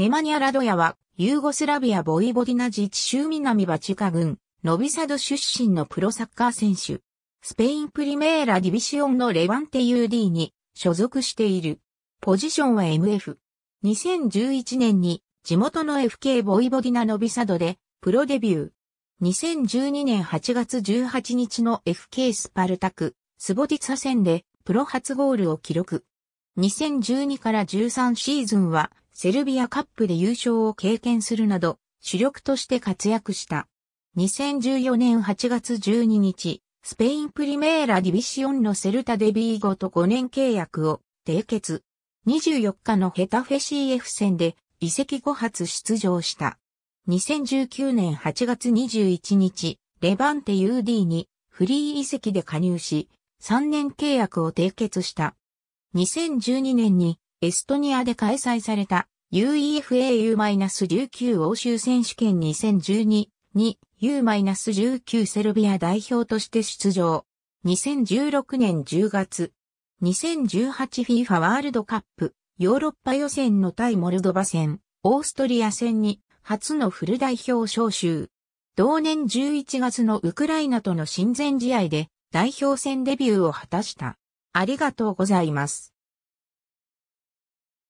ネマニャ・ラドヤは、ユーゴスラビア・ボイボディナ自治州南バチカ郡、ノビサド出身のプロサッカー選手。スペインプリメーラ・ディビシオンのレワンテ UD に所属している。ポジションは MF。2011年に地元の FK ボイボディナ・ノビサドでプロデビュー。2012年8月18日の FK スパルタク、スボティツァ戦でプロ初ゴールを記録。2012から13シーズンはセルビアカップで優勝を経験するなど、主力として活躍した。2014年8月12日、スペインプリメーラディビシオンのセルタデビーゴと5年契約を締結。24日のヘタフェ CF 戦で移籍後発出場した。2019年8月21日、レバンテ UD にフリー移籍で加入し、3年契約を締結した。2012年にエストニアで開催された UEFAU-19 欧州選手権2012に U-19 セルビア代表として出場。2016年10月。2018FIFA ワールドカップヨーロッパ予選の対モルドバ戦、オーストリア戦に初のフル代表招集。同年11月のウクライナとの親善試合で代表戦デビューを果たした。ありがとうございます。